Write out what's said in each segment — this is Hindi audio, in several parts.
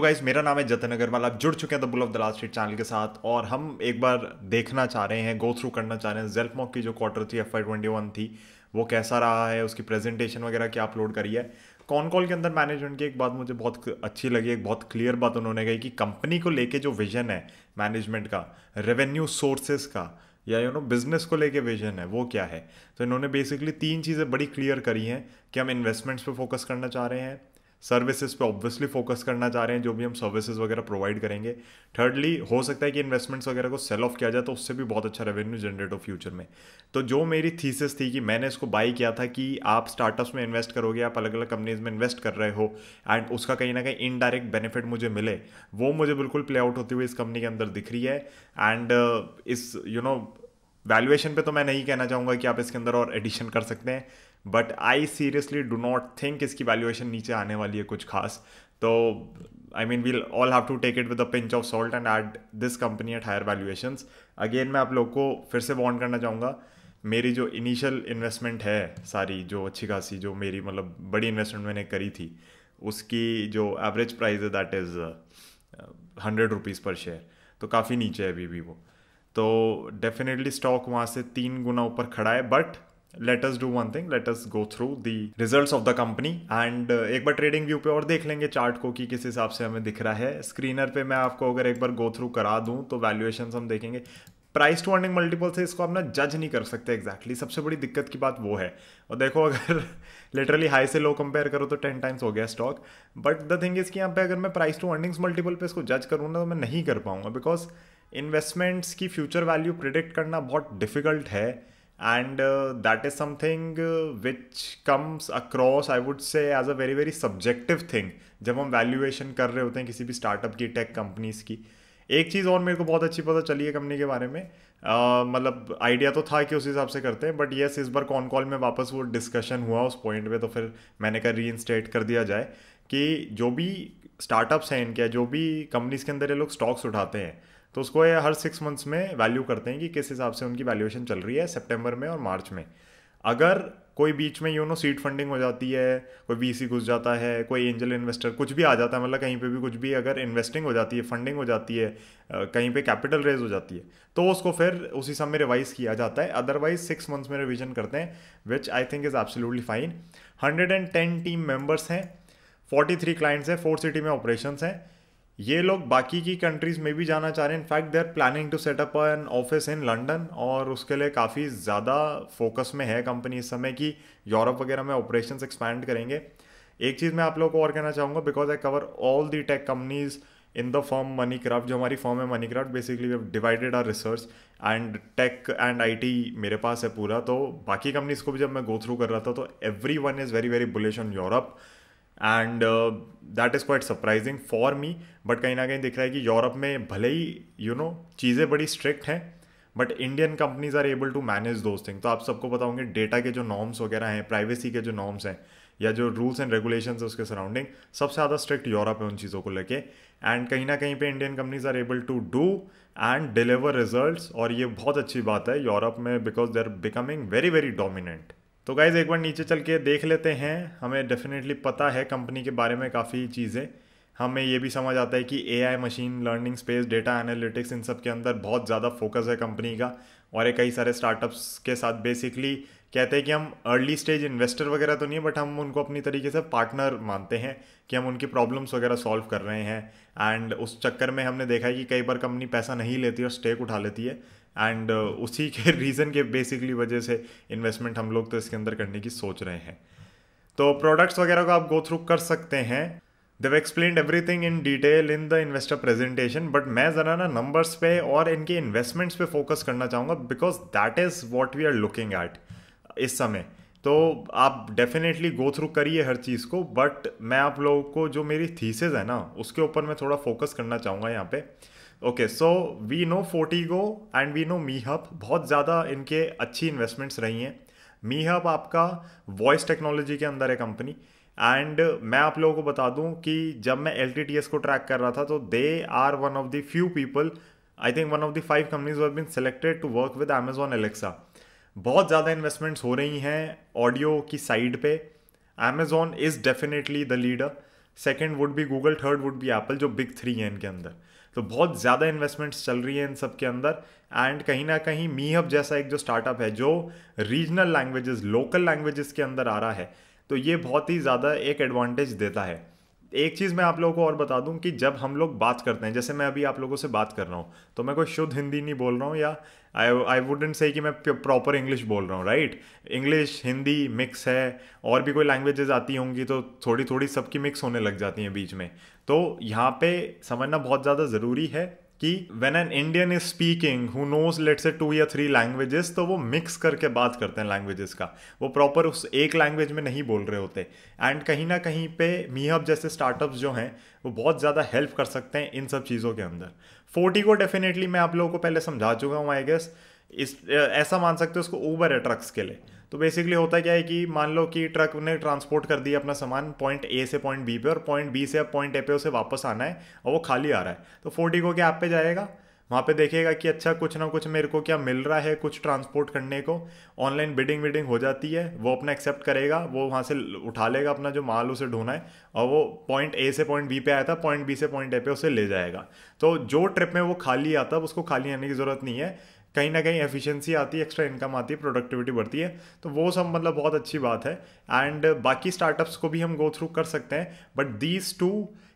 गाइस मेरा नाम है जतन अग्रवाल आप जुड़ चुके हैं the bull of the last street channel के साथ और हम एक बार देखना चाह रहे हैं गो थ्रू करना चाह रहे हैं जेल्फ मॉक की जो क्वार्टर थी एफ आई ट्वेंटी वन थी वो कैसा रहा है उसकी प्रेजेंटेशन वगैरह क्या अपलोड करी है कॉन कॉल के अंदर मैनेजमेंट की एक बात मुझे बहुत अच्छी लगी एक बहुत क्लियर बात उन्होंने कही कि कंपनी को लेके जो विजन है मैनेजमेंट का रेवेन्यू सोर्सेज का या यू नो बिजनेस को लेके विजन है वो क्या है तो इन्होंने बेसिकली तीन चीज़ें बड़ी क्लियर करी हैं कि हम इन्वेस्टमेंट्स पे फोकस करना चाह रहे हैं सर्विसेज पे ऑब्वियसली फोकस करना चाह रहे हैं जो भी हम सर्विसेज वगैरह प्रोवाइड करेंगे थर्डली हो सकता है कि इन्वेस्टमेंट्स वगैरह को सेल ऑफ किया जाए तो उससे भी बहुत अच्छा रेवेन्यू जनरेट हो फ्यूचर में तो जो मेरी थीसिस थी कि मैंने इसको बाई किया था कि आप स्टार्टअप्स में इन्वेस्ट करोगे आप अलग अलग कंपनीज में इन्वेस्ट कर रहे हो एंड उसका कहीं ना कहीं इनडायरेक्ट बेनिफिट मुझे मिले वो मुझे बिल्कुल प्ले आउट होती हुई इस कंपनी के अंदर दिख रही है एंड uh, इस यू नो वैल्यूएशन पे तो मैं नहीं कहना चाहूँगा कि आप इसके अंदर और एडिशन कर सकते हैं but I seriously do not think इसकी वैल्यूएशन नीचे आने वाली है कुछ खास तो I mean we'll all have to take it with a pinch of salt and at this company at higher valuation again मैं आप लोग को फिर से वॉन्ट करना चाहूँगा मेरी जो इनिशियल इन्वेस्टमेंट है सारी जो अच्छी खासी जो मेरी मतलब बड़ी इन्वेस्टमेंट मैंने करी थी उसकी जो एवरेज प्राइस है that is hundred rupees per share तो काफ़ी नीचे है अभी भी वो तो डेफिनेटली स्टॉक वहाँ से तीन गुना ऊपर खड़ा है but let us do one thing let us go through the results of the company and एक बार ट्रेडिंग व्यू पे और देख लेंगे चार्ट को कि किस हिसाब से हमें दिख रहा है स्क्रीनर पे मैं आपको अगर एक बार गो थ्रू करा दूं तो वैल्यूएशन हम देखेंगे प्राइस टू अर्निंग मल्टीपल से इसको अपना जज नहीं कर सकते एक्जैक्टली exactly. सबसे बड़ी दिक्कत की बात वो है और देखो अगर लिटरली हाई से लो कंपेयर करो तो टेन टाइम्स हो गया stock but the thing is कि यहाँ पे अगर मैं प्राइस टू अर्निंग्स मल्टीपल पे इसको जज करूँ ना तो मैं नहीं कर पाऊंगा बिकॉज इन्वेस्टमेंट्स की फ्यूचर वैल्यू प्रिडिक्ट करना बहुत डिफिकल्ट है and uh, that is something uh, which comes across i would say as a very very subjective thing जब हम वैल्यूएशन कर रहे होते हैं किसी भी स्टार्टअप की टेक कंपनीज की एक चीज़ और मेरे को बहुत अच्छी पता चली है कंपनी के बारे में मतलब आइडिया तो था कि उस हिसाब से करते हैं बट येस इस बार कॉन कॉल में वापस वो डिस्कशन हुआ उस पॉइंट पे तो फिर मैंने कहा री कर दिया जाए कि जो भी स्टार्टअप्स हैं इनके जो भी कंपनीज के अंदर ये लोग स्टॉक्स उठाते हैं तो उसको ये हर सिक्स मंथ्स में वैल्यू करते हैं कि किस हिसाब से उनकी वैल्यूएशन चल रही है सितंबर में और मार्च में अगर कोई बीच में यू नो सीट फंडिंग हो जाती है कोई वीसी घुस जाता है कोई एंजल इन्वेस्टर कुछ भी आ जाता है मतलब कहीं पे भी कुछ भी अगर इन्वेस्टिंग हो जाती है फंडिंग हो जाती है कहीं पे कैपिटल रेज हो जाती है तो उसको फिर उसी समय में रिवाइज किया जाता है अदरवाइज सिक्स मंथ्स में रिविजन करते हैं which I think is absolutely fine hundred and ten team members हैं फोर्टी थ्री क्लाइंट्स हैं फोर सिटी में ऑपरेशन हैं ये लोग बाकी की कंट्रीज़ में भी जाना चाह रहे हैं in fact they are planning to set up an office in London और उसके लिए काफ़ी ज़्यादा फोकस में है कंपनी इस समय कि यूरोप वगैरह में ऑपरेशन एक्सपैंड करेंगे एक चीज़ मैं आप लोगों को और कहना चाहूँगा because I cover all the tech companies in the firm money craft जो हमारी फॉर्म है money craft basically we divided our research and tech and IT मेरे पास है पूरा तो बाकी कंपनीज को भी जब मैं गो थ्रू कर रहा था तो everyone is very very bullish on Europe and that is quite surprising for me but कहीं ना कहीं दिख रहा है कि यूरोप में भले ही यू नो चीज़ें बड़ी स्ट्रिक्ट हैं but Indian companies are able to manage those thing तो आप सबको बताऊँगे डेटा के जो नॉर्म्स वगैरह हैं प्राइवेसी के जो नॉर्म्स हैं या जो रूल्स एंड रेगुलेशन है उसके सराउंडिंग सबसे ज़्यादा स्ट्रिक्ट यूरोप है उन चीज़ों को लेके एंड कहीं ना कहीं पे Indian companies are able to do and deliver result और ये बहुत अच्छी बात है यूरोप में because they are becoming very very dominant तो गाइज़ एक बार नीचे चल के देख लेते हैं हमें डेफिनेटली पता है कंपनी के बारे में काफ़ी चीज़ें हमें ये भी समझ आता है कि a machine learning space data analytics इन सब के अंदर बहुत ज़्यादा फोकस है कंपनी का और ये कई सारे स्टार्टअप्स के साथ बेसिकली कहते हैं कि हम अर्ली स्टेज इन्वेस्टर वगैरह तो नहीं है बट हम उनको अपनी तरीके से पार्टनर मानते हैं कि हम उनकी प्रॉब्लम्स वगैरह सॉल्व कर रहे हैं एंड उस चक्कर में हमने देखा है कि कई बार कंपनी पैसा नहीं लेती और स्टेक उठा लेती है एंड uh, उसी के रीज़न के बेसिकली वजह से इन्वेस्टमेंट हम लोग तो इसके अंदर करने की सोच रहे हैं तो प्रोडक्ट्स वगैरह को आप गो थ्रू कर सकते हैं they explain everything in detail in the investor presentation but मैं ज़रा ना नंबर्स पे और इनके इन्वेस्टमेंट्स पे फोकस करना चाहूँगा because that is what we are looking at इस समय तो आप डेफिनेटली गो थ्रू करिए हर चीज़ को बट मैं आप लोगों को जो मेरी थीसेज है ना उसके ऊपर मैं थोड़ा फोकस करना चाहूँगा यहाँ पे okay so we know Fortigo and we know Mihup बहुत ज़्यादा इनके अच्छी इन्वेस्टमेंट्स रही हैं मी हब आपका वॉइस टेक्नोलॉजी के अंदर है कंपनी एंड मैं आप लोगों को बता दूं कि जब मैं एल को ट्रैक कर रहा था तो they are one of the few people I think one of the five companies have been selected to work with Amazon Alexa बहुत ज़्यादा इन्वेस्टमेंट्स हो रही हैं ऑडियो की साइड पे Amazon is definitely the leader second would be Google third would be Apple जो बिग थ्री हैं इनके अंदर तो बहुत ज़्यादा इन्वेस्टमेंट्स चल रही हैं इन सब के अंदर एंड कहीं ना कहीं मीहब जैसा एक जो स्टार्टअप है जो रीजनल लैंग्वेजेस लोकल लैंग्वेजेस के अंदर आ रहा है तो ये बहुत ही ज़्यादा एक एडवांटेज देता है एक चीज़ मैं आप लोगों को और बता दूं कि जब हम लोग बात करते हैं जैसे मैं अभी आप लोगों से बात कर रहा हूँ तो मैं कोई शुद्ध हिंदी नहीं बोल रहा हूँ या आई आई वुडेंट से कि मैं प्रॉपर इंग्लिश बोल रहा हूँ राइट इंग्लिश हिंदी मिक्स है और भी कोई लैंग्वेजेस आती होंगी तो थोड़ी थोड़ी सबकी मिक्स होने लग जाती हैं बीच में तो यहाँ पे समझना बहुत ज़्यादा ज़रूरी है कि when an Indian is speaking who knows let's say two या थ्री लैंग्वेजेस तो वो मिक्स करके बात करते हैं लैंग्वेजेस का वो प्रॉपर उस एक लैंग्वेज में नहीं बोल रहे होते एंड कहीं ना कहीं पे मीहब जैसे स्टार्टअप्स जो हैं वो बहुत ज़्यादा हेल्प कर सकते हैं इन सब चीज़ों के अंदर फोर्टी को डेफिनेटली मैं आप लोगों को पहले समझा चुका हूँ आई गेस इस ऐसा मान सकते हो उसको ऊबर है ट्रक्स के लिए तो बेसिकली होता क्या है कि मान लो कि ट्रक ने ट्रांसपोर्ट कर दिया अपना सामान पॉइंट ए से पॉइंट बी पे और पॉइंट बी से अब पॉइंट ए पे उसे वापस आना है और वो खाली आ रहा है तो फोर्टी को क्या आप पे जाएगा वहाँ पे देखेगा कि अच्छा कुछ ना कुछ मेरे को क्या मिल रहा है कुछ ट्रांसपोर्ट करने को ऑनलाइन बिडिंग विडिंग हो जाती है वो अपना एक्सेप्ट करेगा वो वहाँ से उठा लेगा अपना जो माल उसे ढूंढा है और वो पॉइंट ए से पॉइंट बी पे आया था पॉइंट बी से पॉइंट ए पे उसे ले जाएगा तो जो ट्रिप में वो खाली आता उसको खाली आने की ज़रूरत नहीं है कहीं ना कहीं एफिशिएंसी आती है एक्स्ट्रा इनकम आती है प्रोडक्टिविटी बढ़ती है तो वो सब मतलब बहुत अच्छी बात है एंड बाकी स्टार्टअप्स को भी हम गो थ्रू कर सकते हैं but these two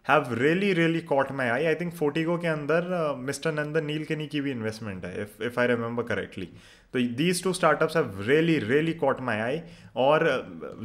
have really really caught my eye I think फोर्टिगो के अंदर मिस्टर नंदन नील नी की भी इन्वेस्टमेंट है इफ़ आई रिमेंबर करेक्टली तो these two startups have really really caught my eye और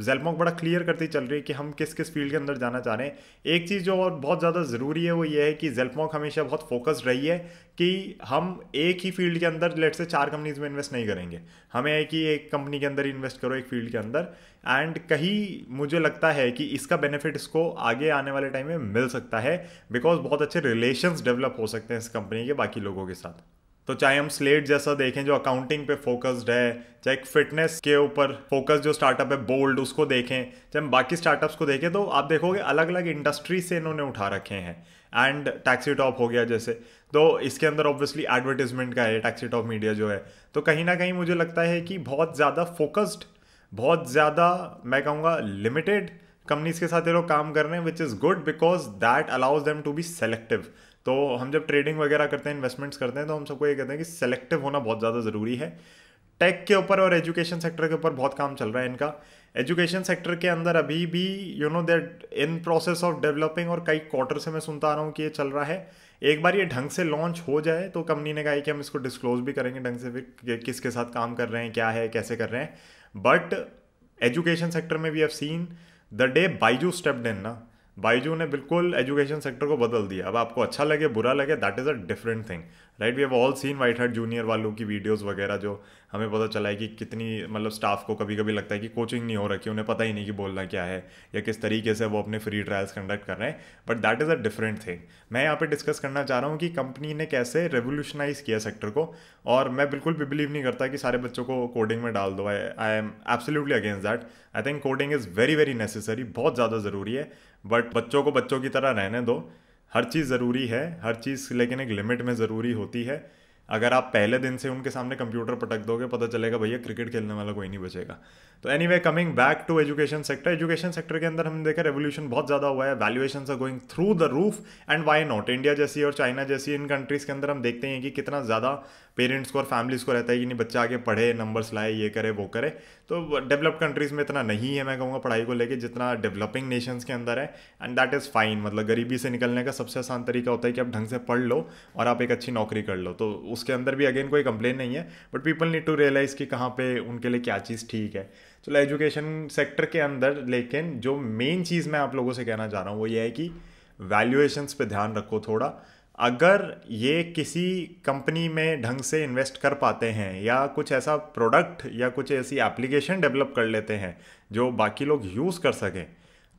जेलमॉक uh, बड़ा क्लियर करती चल रही है कि हम किस किस फील्ड के अंदर जाना चाह रहे हैं एक चीज़ जो और बहुत ज़्यादा ज़रूरी है वो ये है कि जेलमॉक हमेशा बहुत फोकस्ड रही है कि हम एक ही फील्ड के अंदर लेट से चार कंपनीज में इन्वेस्ट नहीं करेंगे हमें है कि एक कंपनी के अंदर इन्वेस्ट करो एक फील्ड के अंदर एंड कहीं मुझे लगता है कि इसका बेनिफिट इसको आगे आने वाले टाइम में मिल सकता है बिकॉज बहुत अच्छे रिलेशंस डेवलप हो सकते हैं इस कंपनी के बाकी लोगों के साथ तो चाहे हम स्लेट जैसा देखें जो अकाउंटिंग पे फोकस्ड है चाहे एक फिटनेस के ऊपर फोकस जो स्टार्टअप है बोल्ड उसको देखें चाहे हम बाकी स्टार्टअप्स को देखें तो आप देखोगे अलग अलग इंडस्ट्री से इन्होंने उठा रखे हैं एंड टैक्सी टॉप हो गया जैसे तो इसके अंदर ऑब्वियसली एडवर्टीज़मेंट का है टैक्सी टॉप मीडिया जो है तो कहीं ना कहीं मुझे लगता है कि बहुत ज़्यादा फोकस्ड बहुत ज़्यादा मैं कहूँगा लिमिटेड कंपनीज के साथ ये लोग काम कर रहे हैं which is good because that allows them to be selective तो हम जब ट्रेडिंग वगैरह करते हैं इन्वेस्टमेंट्स करते हैं तो हम सबको ये कहते हैं कि सेलेक्टिव होना बहुत ज़्यादा ज़रूरी है टेक के ऊपर और एजुकेशन सेक्टर के ऊपर बहुत काम चल रहा है इनका एजुकेशन सेक्टर के अंदर अभी भी you know that in process of developing और कई क्वार्टर से मैं सुनता आ रहा हूँ कि ये चल रहा है एक बार ये ढंग से लॉन्च हो जाए तो कंपनी ने कहा कि हम इसको डिस्क्लोज भी करेंगे ढंग से फिर किसके साथ काम कर रहे हैं क्या है कैसे कर रहे हैं बट एजुकेशन सेक्टर में we have seen the day Baiju stepped in, na, Byju ने बिल्कुल एजुकेशन सेक्टर को बदल दिया अब आपको अच्छा लगे बुरा लगे that is a different thing right we have all seen white hat junior वालों की वीडियोस वगैरह जो हमें पता चला है कि कितनी मतलब स्टाफ को कभी कभी लगता है कि कोचिंग नहीं हो रखी उन्हें पता ही नहीं कि बोलना क्या है या किस तरीके से वो अपने फ्री ट्रायल्स कंडक्ट कर रहे हैं but that is a different thing मैं यहाँ पर डिस्कस करना चाह रहा हूँ कि कंपनी ने कैसे रेवोल्यूशनाइज किया सेक्टर को और मैं बिल्कुल भी बिलीव नहीं करता कि सारे बच्चों को कोडिंग में डाल दो I am absolutely against that I think coding is very very necessary बहुत ज़्यादा ज़रूरी है बट बच्चों को बच्चों की तरह रहने दो हर चीज़ ज़रूरी है हर चीज़ लेकिन एक लिमिट में ज़रूरी होती है अगर आप पहले दिन से उनके सामने कंप्यूटर पटक दोगे पता चलेगा भैया क्रिकेट खेलने वाला कोई नहीं बचेगा तो anyway coming back to education sector education sector के अंदर हम देखा रेवोल्यूशन बहुत ज़्यादा हुआ है valuation are going through the roof and why not India जैसी और चाइना जैसी इन कंट्रीज़ के अंदर हम देखते हैं कि कितना ज़्यादा पेरेंट्स को और फैमिलीज़ को रहता है कि नहीं बच्चा आगे पढ़े नंबर्स लाए ये करे वो करे तो डेवलप्ड कंट्रीज़ में इतना नहीं है मैं कहूँगा पढ़ाई को लेके जितना डेवलपिंग नेशंस के अंदर है एंड दैट इज़ फाइन मतलब गरीबी से निकलने का सबसे आसान तरीका होता है कि आप ढंग से पढ़ लो और आप एक अच्छी नौकरी कर लो तो उसके अंदर भी अगेन कोई कंप्लेन नहीं है but people need to realise कि कहाँ पर उनके लिए क्या चीज़ ठीक है चलो एजुकेशन सेक्टर के अंदर लेकिन जो मेन चीज़ मैं आप लोगों से कहना चाह रहा हूँ वो ये है कि वैल्यूएशंस पे ध्यान रखो थोड़ा अगर ये किसी कंपनी में ढंग से इन्वेस्ट कर पाते हैं या कुछ ऐसा प्रोडक्ट या कुछ ऐसी एप्लीकेशन डेवलप कर लेते हैं जो बाकी लोग यूज़ कर सकें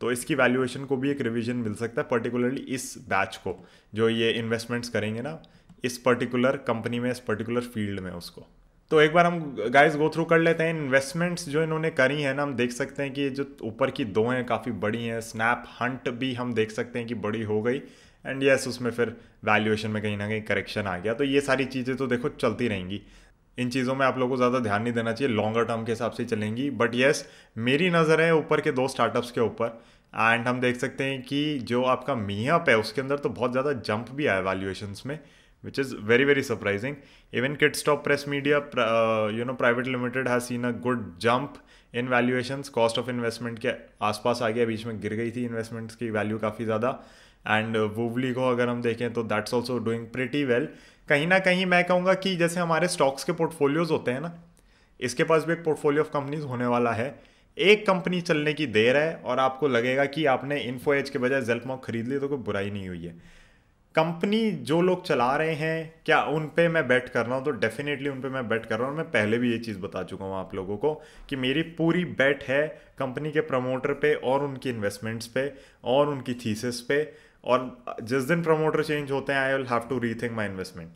तो इसकी वैल्यूएशन को भी एक रिवीजन मिल सकता है पर्टिकुलरली इस बैच को जो ये इन्वेस्टमेंट्स करेंगे ना इस पर्टिकुलर कंपनी में इस पर्टिकुलर फील्ड में उसको तो एक बार हम गाइस गो थ्रू कर लेते हैं इन्वेस्टमेंट्स जो इन्होंने करी हैं ना हम देख सकते हैं कि जो ऊपर की दो हैं काफ़ी बड़ी हैं स्नैप हंट भी हम देख सकते हैं कि बड़ी हो गई एंड यस yes, उसमें फिर वैल्यूएशन में कहीं ना कहीं करेक्शन आ गया तो ये सारी चीज़ें तो देखो चलती रहेंगी इन चीज़ों में आप लोगों को ज़्यादा ध्यान नहीं देना चाहिए लॉन्गर टर्म के हिसाब से चलेंगी बट येस मेरी नज़र है ऊपर के दो स्टार्टअप्स के ऊपर एंड हम देख सकते हैं कि जो आपका मीहप है उसके अंदर तो बहुत ज़्यादा जंप भी आया वैल्यूएशंस में which is very very surprising even kit stop press media you know private limited has seen a good jump in valuations cost of investment के आसपास आ गया बीच में गिर गई थी इन्वेस्टमेंट्स की वैल्यू काफ़ी ज़्यादा एंड वूवली uh, को अगर हम देखें तो that's also doing pretty well कहीं ना कहीं मैं कहूँगा कि जैसे हमारे स्टॉक्स के पोर्टफोलियोज होते हैं ना इसके पास भी एक पोर्टफोलियो ऑफ कंपनीज होने वाला है एक कंपनी चलने की देर है और आपको लगेगा कि आपने इन्फो एज के बजाय जेल्पमॉक खरीद ली तो कोई बुराई नहीं हुई है कंपनी जो लोग चला रहे हैं क्या उन पर मैं बैट कर रहा हूँ तो डेफिनेटली उन पर मैं बैट कर रहा हूँ मैं पहले भी ये चीज़ बता चुका हूँ आप लोगों को कि मेरी पूरी बैट है कंपनी के प्रमोटर पे और उनकी इन्वेस्टमेंट्स पे और उनकी थीसिस पे और जिस दिन प्रमोटर चेंज होते हैं I will have to rethink my investment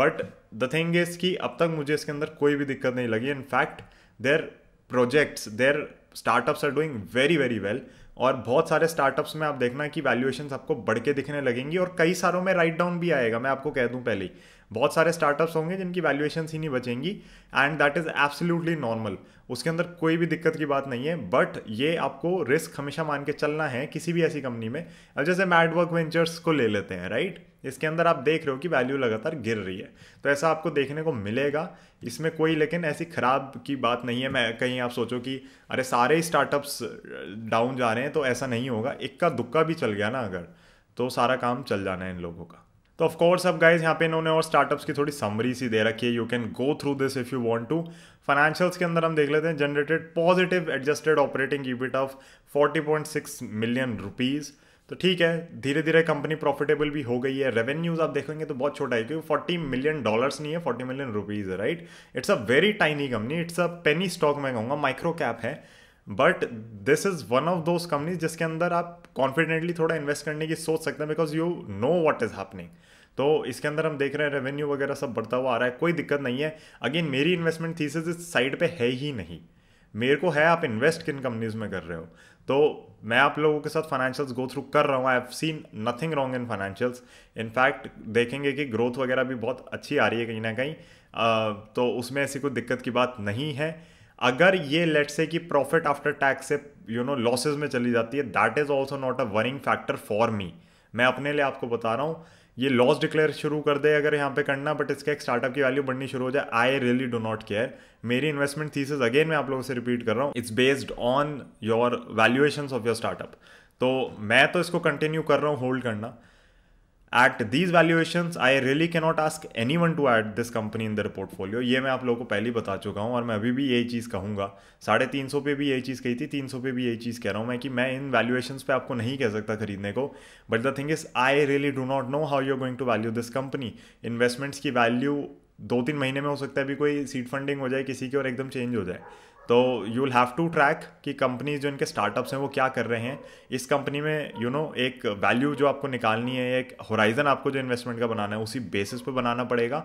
but the thing is कि अब तक मुझे इसके अंदर कोई भी दिक्कत नहीं लगी in fact their projects there startups are doing very very well और बहुत सारे स्टार्टअप्स में आप देखना कि वैल्यूएशन आपको बढ़ के दिखने लगेंगी और कई सारों में राइट डाउन भी आएगा मैं आपको कह दूं पहले बहुत सारे स्टार्टअप्स होंगे जिनकी वैल्यूएशन ही नहीं बचेंगी and that is absolutely normal उसके अंदर कोई भी दिक्कत की बात नहीं है बट ये आपको रिस्क हमेशा मान के चलना है किसी भी ऐसी कंपनी में अब जैसे मैडवर्क वेंचर्स को ले लेते हैं राइट इसके अंदर आप देख रहे हो कि वैल्यू लगातार गिर रही है तो ऐसा आपको देखने को मिलेगा इसमें कोई लेकिन ऐसी ख़राब की बात नहीं है मैं कहीं आप सोचो कि अरे सारे ही स्टार्टअप्स डाउन जा रहे हैं तो ऐसा नहीं होगा इक्का दुक्का भी चल गया ना अगर तो सारा काम चल जाना है इन लोगों का तो ऑफ कोर्स अब गाइज यहाँ पे इन्होंने और स्टार्टअप्स की थोड़ी समरी सी दे रखी है you can go through this if you want to financials के अंदर हम देख लेते हैं generated positive adjusted operating EBIT of 40.6 million rupees तो ठीक है धीरे धीरे कंपनी प्रॉफिटेबल भी हो गई है रेवेन्यूज आप देखेंगे तो बहुत छोटा है क्योंकि फोर्टी मिलियन डॉलर्स नहीं है फोर्टी मिलियन रुपीज़ है right it's a very tiny company it's a penny stock मैं कहूँगा माइक्रो कैप है but this is one of those companies जिसके अंदर आप कॉन्फिडेंटली थोड़ा इन्वेस्ट करने की सोच सकते हैं because you know what is happening तो इसके अंदर हम देख रहे हैं रेवेन्यू वगैरह सब बढ़ता हुआ आ रहा है कोई दिक्कत नहीं है अगेन मेरी इन्वेस्टमेंट थीसिस इस साइड पे है ही नहीं मेरे को है आप इन्वेस्ट किन कंपनीज में कर रहे हो तो मैं आप लोगों के साथ फाइनेंशियल्स गो थ्रू कर रहा हूँ I have seen nothing wrong in financials in fact देखेंगे कि ग्रोथ वगैरह भी बहुत अच्छी आ रही है कहीं ना कहीं तो उसमें ऐसी कोई दिक्कत की बात नहीं है अगर ये लेट्स से कि प्रॉफिट आफ्टर टैक्स से यू नो लॉसेज में चली जाती है that is also not a worrying factor for me मैं अपने लिए आपको बता रहा हूँ ये लॉस डिक्लेयर शुरू कर दे अगर यहाँ पे करना बट इसका एक स्टार्टअप की वैल्यू बढ़नी शुरू हो जाए I really do not care मेरी इन्वेस्टमेंट थीसिस अगेन मैं आप लोगों से रिपीट कर रहा हूँ it's based on your valuation of your startup तो मैं तो इसको कंटिन्यू कर रहा हूँ होल्ड करना at these valuation I really cannot ask anyone to add this company in their portfolio ये मैं आप लोगों को पहले बता चुका हूँ और मैं अभी भी यही चीज़ कहूँगा साढ़े तीन सौ पे भी यही चीज़ कही थी तीन सौ पे भी यही चीज़ कह रहा हूँ मैं कि मैं इन वैल्यूएशन पे आपको नहीं कह सकता खरीदने को but the thing is I really do not know how you going to value this company investments की वैल्यू दो तीन महीने में हो सकता है अभी कोई सीट फंडिंग हो जाए किसी की और एकदम चेंज हो जाए तो you will have to track कि कंपनी जो इनके स्टार्टअप्स हैं वो क्या कर रहे हैं इस कंपनी में यू you नो know, एक वैल्यू जो आपको निकालनी है एक होराइजन आपको जो इन्वेस्टमेंट का बनाना है उसी बेसिस पर बनाना पड़ेगा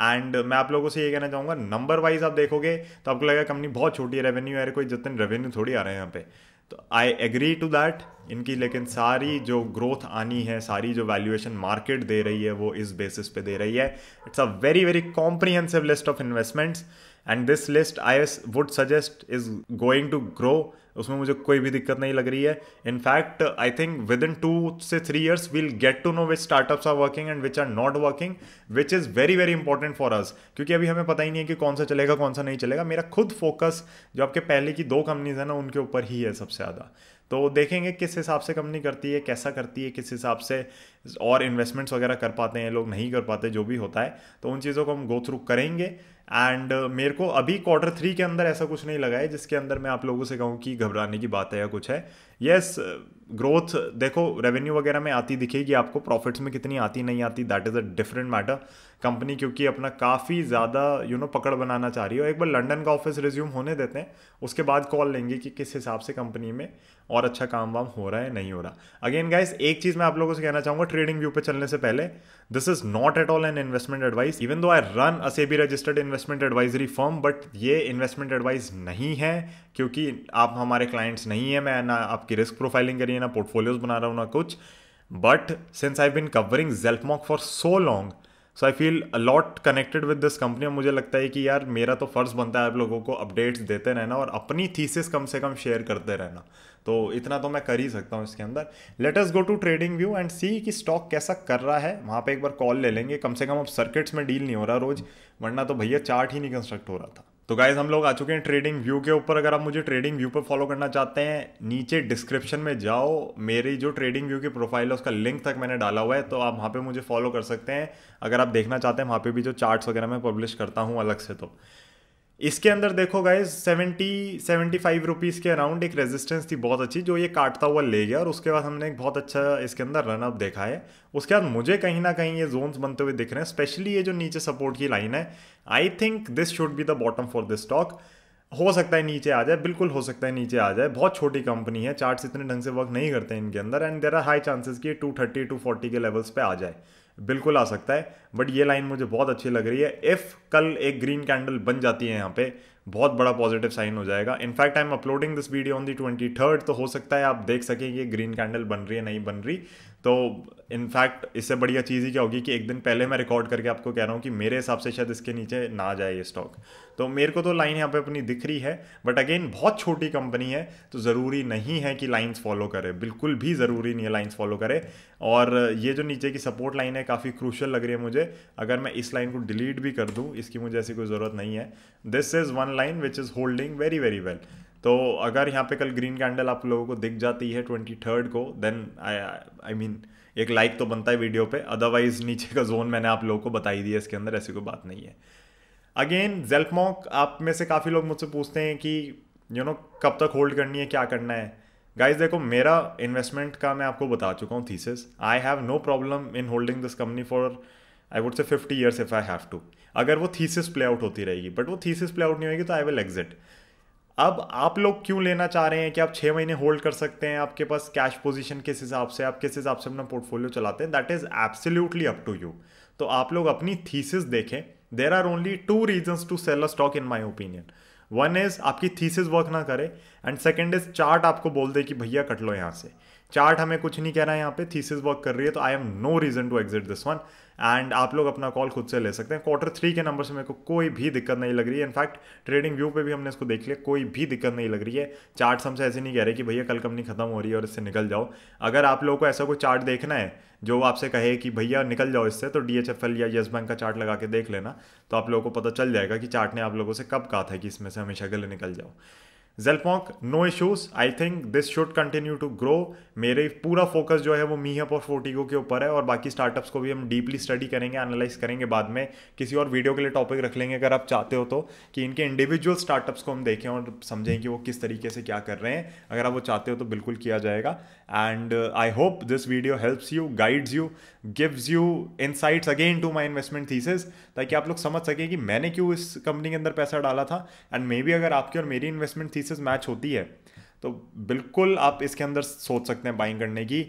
एंड मैं आप लोगों से ये कहना चाहूँगा नंबर वाइज आप देखोगे तो आपको लगेगा कंपनी बहुत छोटी है रेवेन्यू है कोई जितने रेवेन्यू थोड़ी आ रहे हैं यहाँ पे तो आई एग्री टू दैट इनकी लेकिन सारी जो ग्रोथ आनी है सारी जो वैल्यूएशन मार्केट दे रही है वो इस बेसिस पे दे रही है it's a very very comprehensive list of investments and this list I would suggest is going to grow उसमें मुझे कोई भी दिक्कत नहीं लग रही है in fact I think within two से three years we'll get to know which startups are working and which are not working which is very very important for us क्योंकि अभी हमें पता ही नहीं है कि कौन सा चलेगा कौन सा नहीं चलेगा मेरा खुद फोकस जो आपके पहले की दो कंपनीज हैं ना उनके ऊपर ही है सबसे ज़्यादा तो देखेंगे किस हिसाब से कंपनी करती है कैसा करती है किस हिसाब से और इन्वेस्टमेंट्स वगैरह कर पाते हैं लोग नहीं कर पाते जो भी होता है तो उन चीज़ों को हम गो थ्रू करेंगे एंड uh, मेरे को अभी क्वार्टर थ्री के अंदर ऐसा कुछ नहीं लगा है जिसके अंदर मैं आप लोगों से कहूँ कि घबराने की बात है या कुछ है yes, ग्रोथ uh, देखो रेवेन्यू वगैरह में आती दिखेगी आपको प्रॉफिट्स में कितनी आती नहीं आती that is a different matter company क्योंकि अपना काफ़ी ज़्यादा यू नो पकड़ बनाना चाह रही है और एक बार लंडन का ऑफिस रिज्यूम होने देते हैं उसके बाद कॉल लेंगे कि किस हिसाब से कंपनी में और अच्छा काम वाम हो रहा है नहीं हो रहा अगेन गाइस एक चीज़ मैं आप लोगों से कहना चाहूँगा ट्रेडिंग व्यू पर चलने से पहले this is not at all an investment advice even though I run a B registered investment advisory firm but ये इन्वेस्टमेंट एडवाइस नहीं है क्योंकि आप हमारे क्लाइंट्स नहीं है मैं ना आपकी रिस्क प्रोफाइलिंग करिए ना पोर्टफोलियोज बना रहा हूँ ना कुछ but since I bin covering Zelpmoc for so long so I feel a lot connected with this company और मुझे लगता है कि यार मेरा तो फ़र्ज़ बनता है आप लोगों को अपडेट्स देते रहना और अपनी थीसिस कम से कम शेयर करते रहना तो इतना तो मैं कर ही सकता हूँ इसके अंदर let us go to trading view and see कि स्टॉक कैसा कर रहा है वहाँ पे एक बार कॉल ले लेंगे कम से कम अब सर्किट्स में डील नहीं हो रहा रोज़ वरना तो भैया चार्ट ही नहीं कंस्ट्रक्ट हो रहा था तो गाइज हम लोग आ चुके हैं ट्रेडिंग व्यू के ऊपर अगर आप मुझे ट्रेडिंग व्यू पर फॉलो करना चाहते हैं नीचे डिस्क्रिप्शन में जाओ मेरी जो ट्रेडिंग व्यू की प्रोफाइल है उसका लिंक तक मैंने डाला हुआ है तो आप वहाँ पे मुझे फॉलो कर सकते हैं अगर आप देखना चाहते हैं वहाँ पे भी जो चार्ट्स वगैरह मैं पब्लिश करता हूँ अलग से तो इसके अंदर देखो guys seventy seventy five rupees के अराउंड एक रेजिस्टेंस थी बहुत अच्छी जो ये काटता हुआ ले गया और उसके बाद हमने एक बहुत अच्छा इसके अंदर रनअप देखा है उसके बाद मुझे कहीं ना कहीं ये जोन्स बनते हुए दिख रहे हैं स्पेशली ये जो नीचे सपोर्ट की लाइन है I think this should be the bottom for this stock हो सकता है नीचे आ जाए बिल्कुल हो सकता है नीचे आ जाए बहुत छोटी कंपनी है चार्ट्स इतने ढंग से वर्क नहीं करते हैं इनके अंदर and there are high chances कि टू थर्टी टू फोर्टी के लेवल्स पे आ जाए बिल्कुल आ सकता है बट ये लाइन मुझे बहुत अच्छी लग रही है इफ़ कल एक ग्रीन कैंडल बन जाती है यहाँ पे बहुत बड़ा पॉजिटिव साइन हो जाएगा in fact I am uploading this video on the twenty third तो हो सकता है आप देख सकें कि ग्रीन कैंडल बन रही है नहीं बन रही तो इनफैक्ट इससे बढ़िया चीज़ ही क्या होगी कि एक दिन पहले मैं रिकॉर्ड करके आपको कह रहा हूँ कि मेरे हिसाब से शायद इसके नीचे ना जाए ये स्टॉक तो मेरे को तो लाइन यहाँ पे अपनी दिख रही है बट अगेन बहुत छोटी कंपनी है तो ज़रूरी नहीं है कि लाइंस फॉलो करे बिल्कुल भी ज़रूरी नहीं है लाइंस फॉलो करे और ये जो नीचे की सपोर्ट लाइन है काफ़ी क्रूशल लग रही है मुझे अगर मैं इस लाइन को डिलीट भी कर दूँ इसकी मुझे ऐसी कोई ज़रूरत नहीं है this is one line which is holding very very well तो अगर यहाँ पे कल ग्रीन कैंडल आप लोगों को दिख जाती है ट्वेंटी थर्ड को देन आई आई मीन एक लाइक तो बनता है वीडियो पे अदरवाइज नीचे का जोन मैंने आप लोगों को बता ही दिया इसके अंदर ऐसी कोई बात नहीं है अगेन जेल्फमॉक आप में से काफ़ी लोग मुझसे पूछते हैं कि यू you नो know, कब तक होल्ड करनी है क्या करना है गाइज देखो मेरा इन्वेस्टमेंट का मैं आपको बता चुका हूँ thesis I have no problem in holding this company for I would say fifty years if I have to अगर वो थीसिस प्ले आउट होती रहेगी बट वो थीसिस प्ले आउट नहीं होगी तो आई विल एग्जिट अब आप लोग क्यों लेना चाह रहे हैं कि आप छः महीने होल्ड कर सकते हैं आपके पास कैश पोजीशन किस हिसाब से आप किस हिसाब से अपना पोर्टफोलियो चलाते हैं that is absolutely up to you तो आप लोग अपनी थीसिस देखें there are only two reasons to sell a stock in my opinion one is आपकी थीसिस वर्क ना करे एंड सेकेंड इज़ चार्ट आपको बोल दे कि भैया कट लो यहाँ से चार्ट हमें कुछ नहीं कह रहा है यहाँ पे थीसिस वर्क कर रही है तो I am no reason to exit this one and आप लोग अपना कॉल खुद से ले सकते हैं क्वार्टर थ्री के नंबर से मेरे को कोई भी दिक्कत नहीं लग रही है इनफैक्ट ट्रेडिंग व्यू पे भी हमने इसको देख लिया कोई भी दिक्कत नहीं लग रही है चार्ट हमसे ऐसे नहीं कह रहे कि भैया कल कंपनी खत्म हो रही है और इससे निकल जाओ अगर आप लोगों को ऐसा कोई चार्ट देखना है जो आपसे कहे कि भैया निकल जाओ इससे तो डी या येस बैंक का चार्ट लगा के देख लेना तो आप लोगों को पता चल जाएगा कि चार्ट ने आप लोगों से कब कहा था कि इसमें से हमेशा गले निकल जाओ जेलपोंक no issues I think this should continue to grow मेरे पूरा फोकस जो है वो मी हप और फोर्टिगो के ऊपर है और बाकी स्टार्टअप्स को भी हम डीपली स्टडी करेंगे एनालाइज करेंगे बाद में किसी और वीडियो के लिए टॉपिक रख लेंगे अगर आप चाहते हो तो कि इनके इंडिविजुअल स्टार्टअप्स को हम देखें और समझें कि वो किस तरीके से क्या कर रहे हैं अगर आप वो चाहते हो तो बिल्कुल किया जाएगा and uh, I hope this video helps you, guides you, gives you insights again to my investment thesis ताकि आप लोग समझ सके कि मैंने क्यों इस कंपनी के अंदर पैसा डाला था एंड मे बी अगर आपकी और मेरी इन्वेस्टमेंट थीसिस मैच होती है तो बिल्कुल आप इसके अंदर सोच सकते हैं बाइंग करने की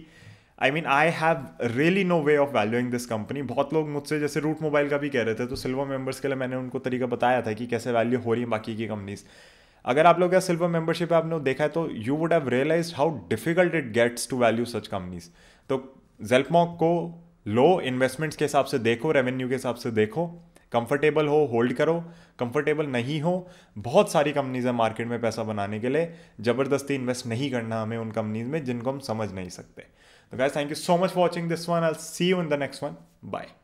I mean I have really no way of valuing this company बहुत लोग मुझसे जैसे रूट मोबाइल का भी कह रहे थे तो सिल्वर मेंबर्स के लिए मैंने उनको तरीका बताया था कि कैसे वैल्यू हो रही है बाकी की कंपनीज़ अगर आप लोग का सिल्वर मेंबरशिप आपने देखा है तो you would have realise how difficult it gets to value such companies तो जेल्पमॉक को लो इन्वेस्टमेंट्स के हिसाब से देखो रेवेन्यू के हिसाब से देखो कंफर्टेबल हो होल्ड करो कंफर्टेबल नहीं हो बहुत सारी कंपनीज है मार्केट में पैसा बनाने के लिए ज़बरदस्ती इन्वेस्ट नहीं करना हमें उन कंपनीज में जिनको हम समझ नहीं सकते तो guys thank you so much for watching this one I see you in the next one bye